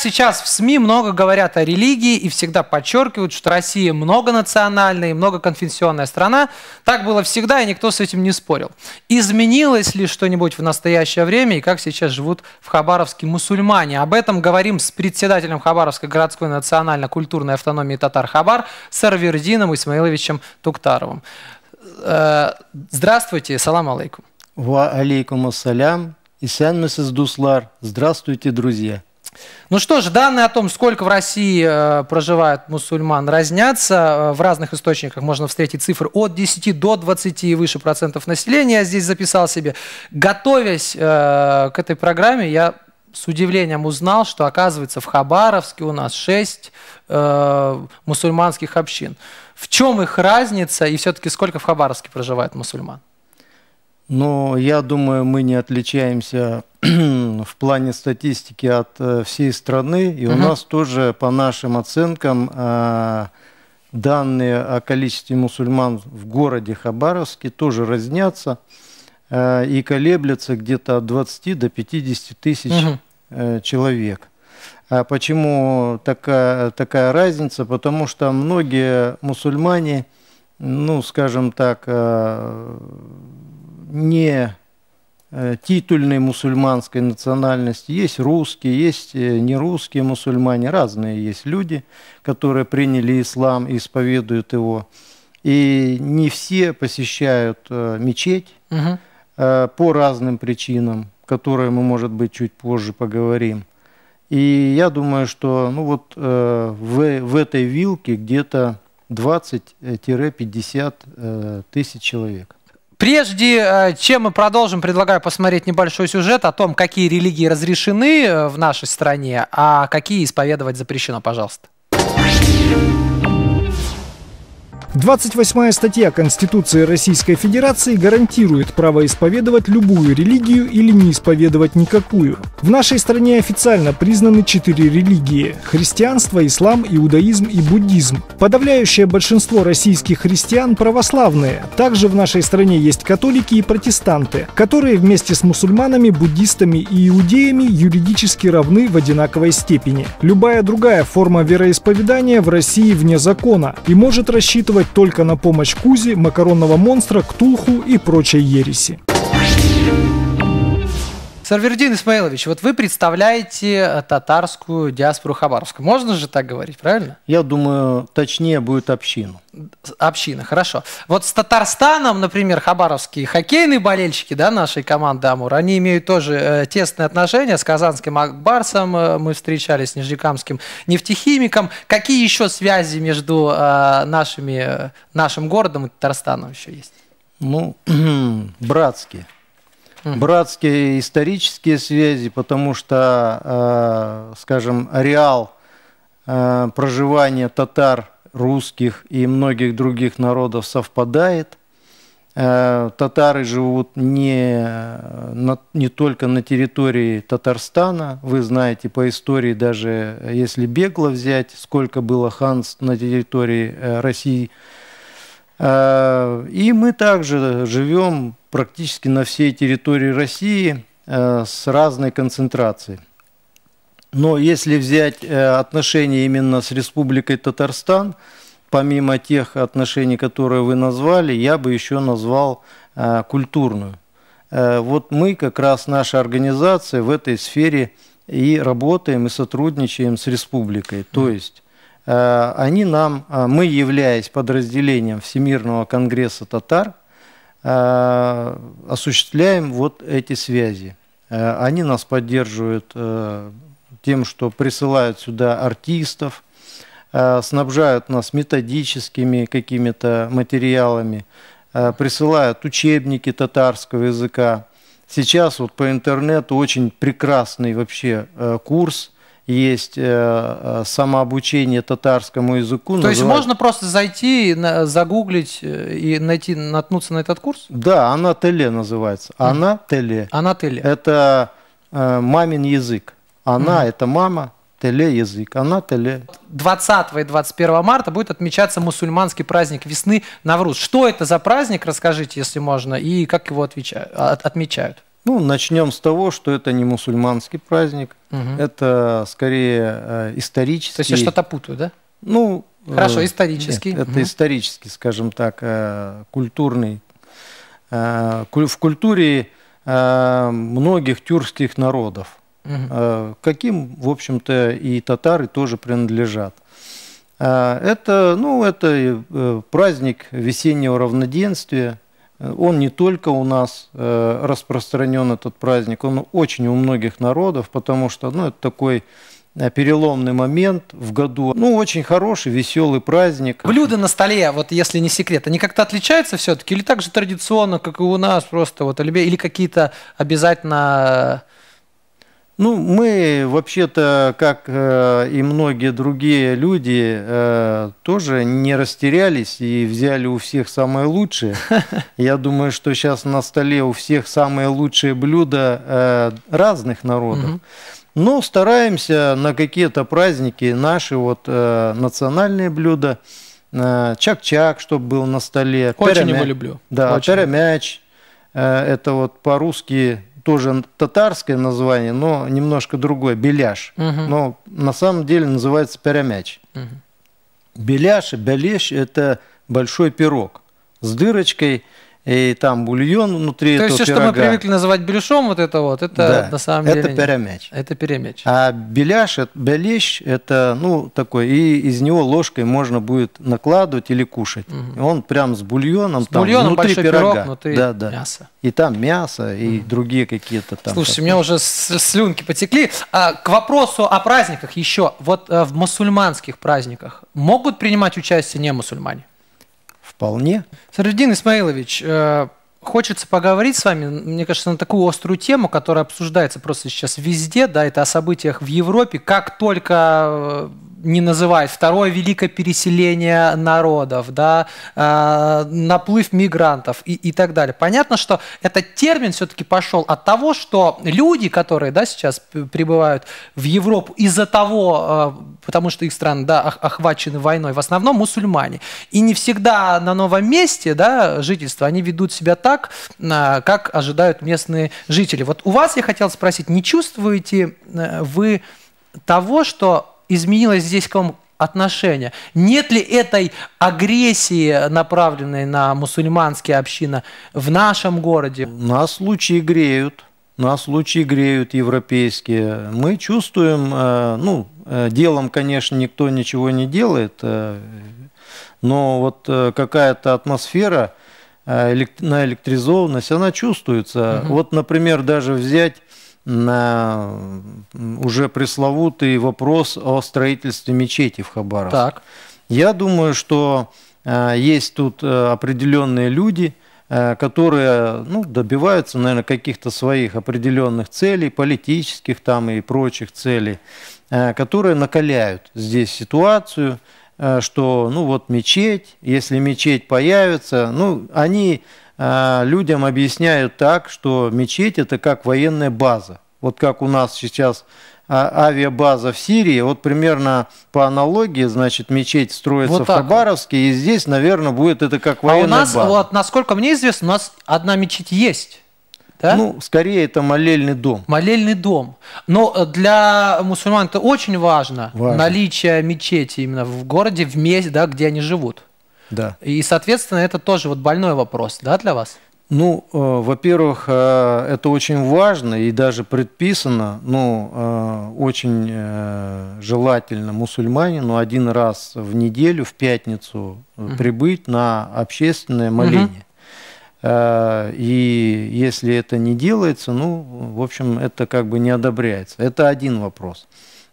сейчас в СМИ много говорят о религии и всегда подчеркивают, что Россия многонациональная и многоконфессионная страна. Так было всегда, и никто с этим не спорил. Изменилось ли что-нибудь в настоящее время и как сейчас живут в Хабаровске мусульмане? Об этом говорим с председателем Хабаровской городской национально-культурной автономии татар Хабар Сарвердином Исмаиловичем Туктаровым. Э, здравствуйте, салам алейкум. Ва алейкум ассалям. Исян миссис Дуслар. Здравствуйте, друзья. Ну что ж, данные о том, сколько в России э, проживает мусульман, разнятся. Э, в разных источниках можно встретить цифры от 10 до 20 и выше процентов населения. Я здесь записал себе. Готовясь э, к этой программе, я с удивлением узнал, что оказывается в Хабаровске у нас 6 э, мусульманских общин. В чем их разница и все-таки сколько в Хабаровске проживает мусульман? Но я думаю, мы не отличаемся в плане статистики от э, всей страны. И угу. у нас тоже, по нашим оценкам, э, данные о количестве мусульман в городе Хабаровске тоже разнятся э, и колеблются где-то от 20 до 50 тысяч угу. человек. А почему такая, такая разница? Потому что многие мусульмане – ну, скажем так, э, не э, титульной мусульманской национальности, есть русские, есть э, нерусские мусульмане, разные есть люди, которые приняли ислам и исповедуют его. И не все посещают мечеть угу. по разным причинам, которые мы, может быть, чуть позже поговорим. И я думаю, что ну вот, в, в этой вилке где-то 20-50 э, э, тысяч человек. Прежде э, чем мы продолжим, предлагаю посмотреть небольшой сюжет о том, какие религии разрешены в нашей стране, а какие исповедовать запрещено, пожалуйста. 28 статья Конституции Российской Федерации гарантирует право исповедовать любую религию или не исповедовать никакую. В нашей стране официально признаны четыре религии – христианство, ислам, иудаизм и буддизм. Подавляющее большинство российских христиан православные. Также в нашей стране есть католики и протестанты, которые вместе с мусульманами, буддистами и иудеями юридически равны в одинаковой степени. Любая другая форма вероисповедания в России вне закона и может рассчитывать рассчитывать только на помощь Кузи, макаронного монстра, Ктулху и прочей ереси. Сарвердин Исмаилович, вот вы представляете э, татарскую диаспору Хабаровска. Можно же так говорить, правильно? Я думаю, точнее будет община. Община, хорошо. Вот с Татарстаном, например, хабаровские хоккейные болельщики да, нашей команды «Амур», они имеют тоже э, тесные отношения с казанским «Акбарсом», э, мы встречались с нижнекамским нефтехимиком. Какие еще связи между э, нашими, э, нашим городом и Татарстаном еще есть? Ну, братские братские исторические связи, потому что, э, скажем, ареал э, проживания татар, русских и многих других народов совпадает. Э, татары живут не, не только на территории Татарстана. Вы знаете по истории, даже если бегло взять, сколько было ханств на территории России – Э, и мы также живем практически на всей территории России э, с разной концентрацией. Но если взять э, отношения именно с Республикой Татарстан, помимо тех отношений, которые вы назвали, я бы еще назвал культурную. Вот мы, как раз наша организация в этой сфере и работаем, и сотрудничаем с республикой. То есть Э, они нам, э, мы, являясь подразделением Всемирного конгресса татар, э, осуществляем вот эти связи. Они нас поддерживают тем, что присылают сюда артистов, снабжают нас методическими какими-то материалами, присылают учебники татарского языка. Сейчас вот по интернету очень прекрасный вообще курс – есть э, э, самообучение татарскому языку. То называется... есть можно просто зайти, загуглить э, и найти, наткнуться на этот курс? Да, она называется. Она mm. Это мамин язык. Она mm. это мама, теле язык, она теле. 20 и 21 марта будет отмечаться мусульманский праздник весны Навруз. Что это за праздник, расскажите, если можно, и как его отвечают, отмечают? Ну, начнем с того, что это не мусульманский праздник, угу. это скорее э, исторический. То есть я что-то путаю, да? Ну, Хорошо, э, исторический. Нет, это угу. исторический, скажем так, э, культурный. В культуре многих тюркских народов, угу. каким, в общем-то, и татары тоже принадлежат. Это, ну, это праздник весеннего равноденствия, Э, он не только у нас э, распространен этот праздник, он очень у многих народов, потому что ну, это такой э, переломный момент в году. Ну, очень хороший, веселый праздник. Блюда на столе, вот если не секрет, они как-то отличаются все-таки? Или так же традиционно, как и у нас, просто вот Или какие-то обязательно ну, мы вообще-то, как э, и многие другие люди, э, тоже не растерялись и взяли у всех самое лучшее. Я думаю, что сейчас на столе у всех самые лучшие блюда э, разных народов. Но стараемся на какие-то праздники наши вот э, национальные блюда, э, чак-чак, чтобы был на столе. Очень перемя... его люблю. Да, Очень. перемяч. Э, это вот по-русски тоже татарское название, но немножко другое, беляш. Угу. Но на самом деле называется пиромяч. Угу. Беляш и беляш – это большой пирог с дырочкой – и там бульон внутри То этого есть все, пирога. что мы привыкли называть беляшом, вот это вот, это да, на самом это деле... Это перемяч. Это перемеч. А беляш, белящ, это, ну, такой, и из него ложкой можно будет накладывать или кушать. Угу. Он прям с бульоном, с там, бульоном внутри пирога. Пирог, внутри да, да. мясо. И там мясо, и угу. другие какие-то там... Слушай, у меня уже слюнки потекли. А, к вопросу о праздниках еще. Вот а, в мусульманских праздниках могут принимать участие не мусульмане? вполне. Сарджин Исмаилович, э, хочется поговорить с вами, мне кажется, на такую острую тему, которая обсуждается просто сейчас везде, да, это о событиях в Европе. Как только э, не называть. Второе великое переселение народов, да, э, наплыв мигрантов и, и так далее. Понятно, что этот термин все-таки пошел от того, что люди, которые да, сейчас прибывают в Европу из-за того, э, потому что их страны да, охвачены войной, в основном мусульмане. И не всегда на новом месте да, жительства они ведут себя так, э, как ожидают местные жители. Вот у вас я хотел спросить, не чувствуете э, вы того, что изменилось здесь к вам отношение? Нет ли этой агрессии, направленной на мусульманские общины в нашем городе? Нас лучи греют, нас лучи греют европейские. Мы чувствуем, э, ну, э, делом, конечно, никто ничего не делает, э, но вот какая-то атмосфера на электризованность, она чувствуется. Угу. Вот, например, даже взять на уже пресловутый вопрос о строительстве мечети в Хабаровске. Так. Я думаю, что э, есть тут э, определенные люди, э, которые ну, добиваются, наверное, каких-то своих определенных целей, политических там и прочих целей, которые накаляют здесь ситуацию, Э, что ну вот мечеть, если мечеть появится, ну они э, людям объясняют так, что мечеть это как военная база. Вот как у нас сейчас а, авиабаза в Сирии, вот примерно по аналогии, значит, мечеть строится вот в Хабаровске, вот. и здесь, наверное, будет это как военная база. А у нас, база. вот, насколько мне известно, у нас одна мечеть есть. Да? Ну, скорее это молельный дом. Молельный дом. Но э, для мусульман это очень важно, важно. наличие мечети именно в городе, в месте, да, где они живут. Да. И, соответственно, это тоже вот больной вопрос, да, для вас? Ну, э, во-первых, э, это очень важно и даже предписано, ну, э, очень э, желательно мусульманину один раз в неделю, в пятницу, угу. прибыть на общественное моление. Угу. Э, и если это не делается, ну, в общем, это как бы не одобряется. Это один вопрос.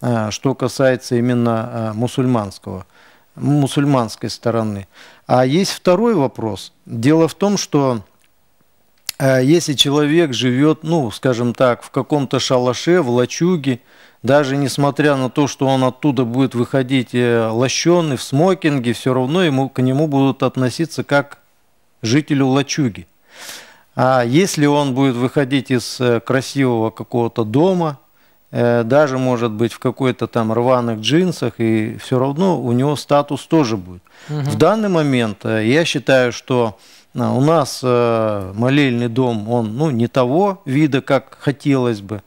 Э, что касается именно э, мусульманского, мусульманской стороны. А есть второй вопрос. Дело в том, что если человек живет, ну, скажем так, в каком-то шалаше, в лачуге, даже несмотря на то, что он оттуда будет выходить лощеный, в смокинге, все равно ему, к нему будут относиться как жителю лачуги. А если он будет выходить из э, красивого какого-то дома, э, даже, может быть, в какой-то там рваных джинсах, и все равно у него статус тоже будет. Угу. В данный момент э, я считаю, что у нас молельный дом, он ну, не того вида, как хотелось бы.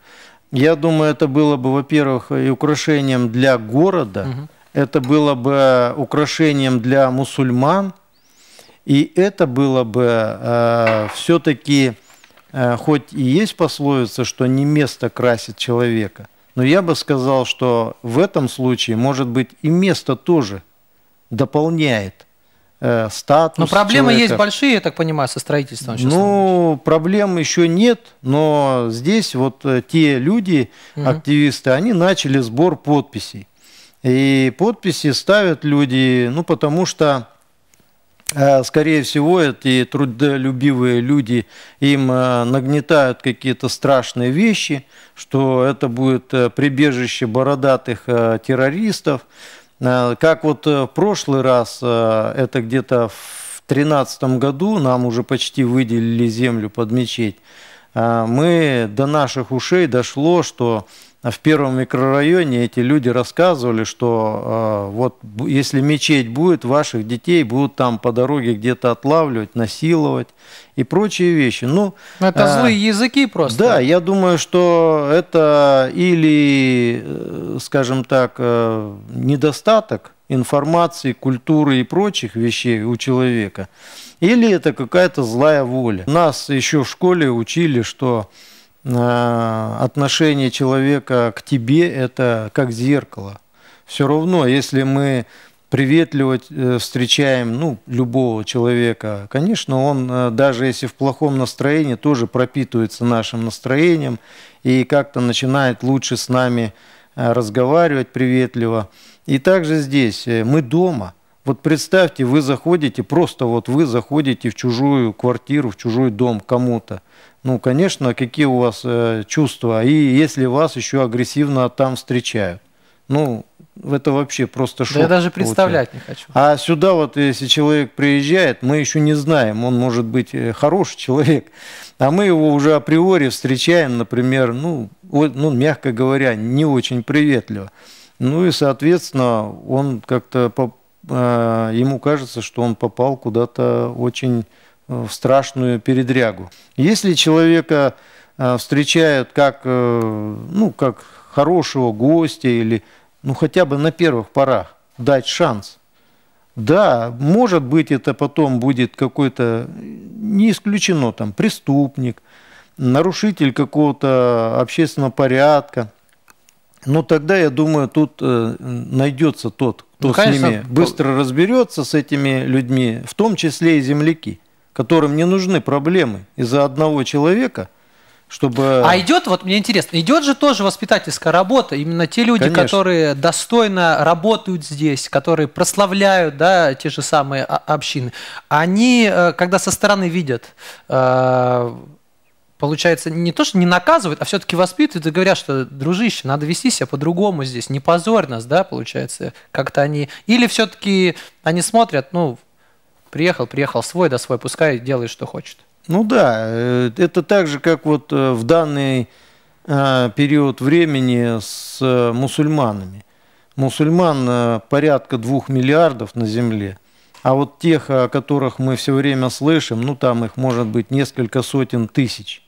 Я думаю, это было бы, во-первых, и украшением для города, угу. это было бы украшением для мусульман – и это было бы э, все-таки, э, хоть и есть пословица, что не место красит человека, но я бы сказал, что в этом случае, может быть, и место тоже дополняет э, статус. Но проблемы человека. есть большие, я так понимаю, со строительством. Ну, проблем еще нет, но здесь вот э, те люди, угу. активисты, они начали сбор подписей. И подписи ставят люди, ну, потому что Э, скорее всего, эти трудолюбивые люди им э, нагнетают какие-то страшные вещи, что это будет э, прибежище бородатых террористов. Как вот в прошлый раз, это где-то в 2013 году, нам уже почти выделили землю под мечеть, мы до наших ушей дошло, что а в первом микрорайоне эти люди рассказывали, что э, вот если мечеть будет, ваших детей будут там по дороге где-то отлавливать, насиловать и прочие вещи. Ну, ну это э, злые языки просто. Да, я думаю, что это или, э, скажем так, э, недостаток информации, культуры и прочих вещей у человека, или это какая-то злая воля. Нас еще в школе учили, что Э, отношение человека к тебе – это как зеркало. Все равно, если мы приветливо э, встречаем ну, любого человека, конечно, он, э, даже если в плохом настроении, тоже пропитывается нашим настроением и как-то начинает лучше с нами разговаривать приветливо. И также здесь, мы дома – вот представьте, вы заходите, просто вот вы заходите в чужую квартиру, в чужой дом кому-то. Ну, конечно, какие у вас э, чувства, и если вас еще агрессивно там встречают. Ну, это вообще просто шок. Да я даже представлять получается. не хочу. А сюда вот, если человек приезжает, мы еще не знаем, он может быть э, хороший человек, а мы его уже априори встречаем, например, ну, ну мягко говоря, не очень приветливо. Ну и, соответственно, он как-то э, ему кажется, что он попал куда-то очень э, в страшную передрягу. Если человека э, встречают как, э, ну, как хорошего гостя или ну, хотя бы на первых порах дать шанс. Да, может быть, это потом будет какой-то, не исключено, там, преступник, нарушитель какого-то общественного порядка. Но тогда, я думаю, тут э, найдется тот, кто ну, ну, с ними быстро разберется с этими людьми, в том числе и земляки, которым не нужны проблемы из-за одного человека, чтобы... А идет, вот мне интересно, идет же тоже воспитательская работа, именно те люди, конечно. которые достойно работают здесь, которые прославляют, да, те же самые а, общины, они, э, когда со стороны видят э, получается, не то, что не наказывают, а все-таки воспитывают и говорят, что, дружище, надо вести себя по-другому здесь, не позорь нас, да, получается, как-то они... Или все-таки они смотрят, ну, приехал, приехал свой, да свой, пускай делает, что хочет. Ну да, э, это так же, как вот э, в данный э, период времени с мусульманами. Мусульман порядка двух миллиардов на земле – а вот тех, о которых мы все время слышим, ну там их может быть несколько сотен тысяч.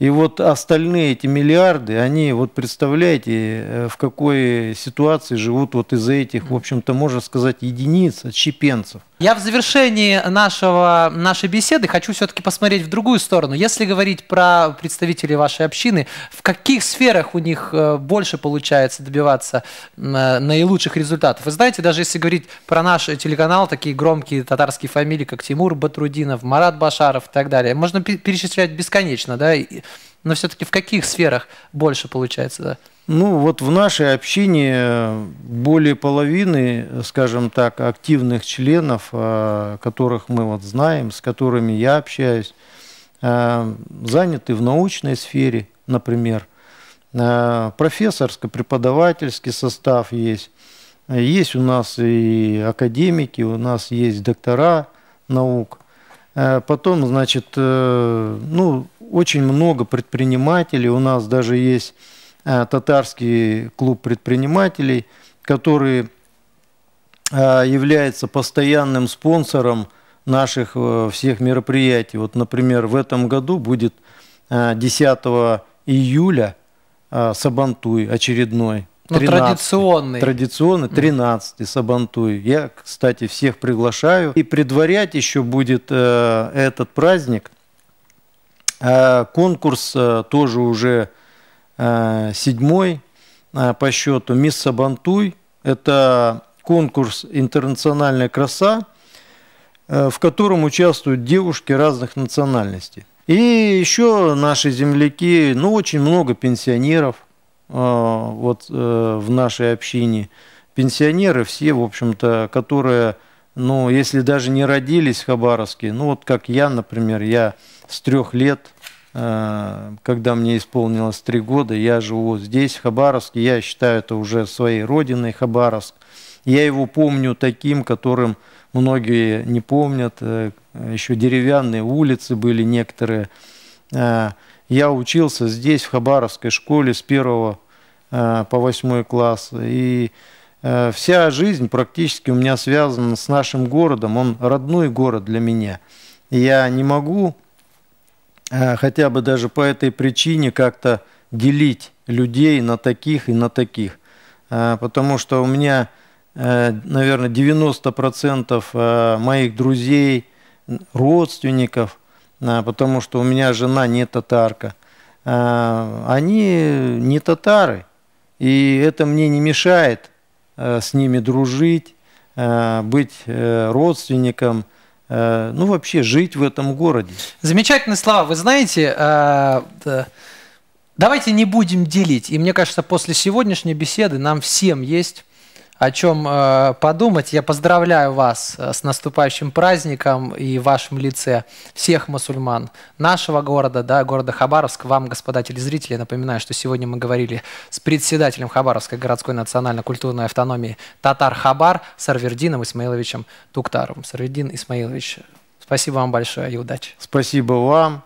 И вот остальные эти миллиарды, они, вот представляете, э, в какой ситуации живут вот из за этих, в общем-то, можно сказать, единиц, отщепенцев. Я в завершении нашего, нашей беседы хочу все-таки посмотреть в другую сторону. Если говорить про представителей вашей общины, в каких сферах у них э, больше получается добиваться э, наилучших результатов? Вы знаете, даже если говорить про наш телеканал, такие громкие татарские фамилии, как Тимур Батрудинов, Марат Башаров и так далее, можно перечислять бесконечно, да, но все-таки в каких сферах больше получается? Да? Ну, вот в нашей общине э, более половины, скажем так, активных членов, э, которых мы вот знаем, с которыми я общаюсь, э, заняты в научной сфере, например. Профессорско-преподавательский состав есть. Есть у нас и академики, у нас есть доктора наук. Потом, значит, ну, очень много предпринимателей. У нас даже есть э, татарский клуб предпринимателей, который э, является постоянным спонсором наших э, всех мероприятий. Вот, например, в этом году будет 10 июля Сабантуй очередной. 13, ну, традиционный. Традиционный, 13 Сабантуй. Я, кстати, всех приглашаю. И предварять еще будет э, этот праздник – Э, конкурс э, тоже уже э, седьмой по счету «Мисс Сабантуй». Это конкурс «Интернациональная краса», в котором участвуют девушки разных национальностей. И еще наши земляки, ну, очень много пенсионеров вот в нашей общине. Пенсионеры все, в общем-то, которые ну, если даже не родились в Хабаровске, ну, вот как я, например, я с трех лет, э, когда мне исполнилось три года, я живу здесь, в Хабаровске, я считаю это уже своей родиной, Хабаровск. Я его помню таким, которым многие не помнят, э, еще деревянные улицы были некоторые. Э, я учился здесь, в Хабаровской школе, с первого по восьмой класс, и Э, вся жизнь практически у меня связана с нашим городом. Он родной город для меня. Я не могу э, хотя бы даже по этой причине как-то делить людей на таких и на таких. Э, потому что у меня, наверное, 90% моих друзей, родственников, потому что у меня жена не татарка, они не татары. И это мне не мешает Э, с ними дружить, э, быть э, родственником, ну вообще жить в этом городе. Замечательные слова. Вы знаете, давайте не будем делить. И мне кажется, после сегодняшней беседы нам всем есть о чем э, подумать. Я поздравляю вас э, с наступающим праздником и в вашем лице всех мусульман нашего города, да, города Хабаровск. Вам, господа телезрители, напоминаю, что сегодня мы говорили с председателем Хабаровской городской национально-культурной автономии Татар Хабар Сарвердином Исмаиловичем Туктаровым. Сарвердин Исмаилович, спасибо вам большое и удачи. Спасибо вам.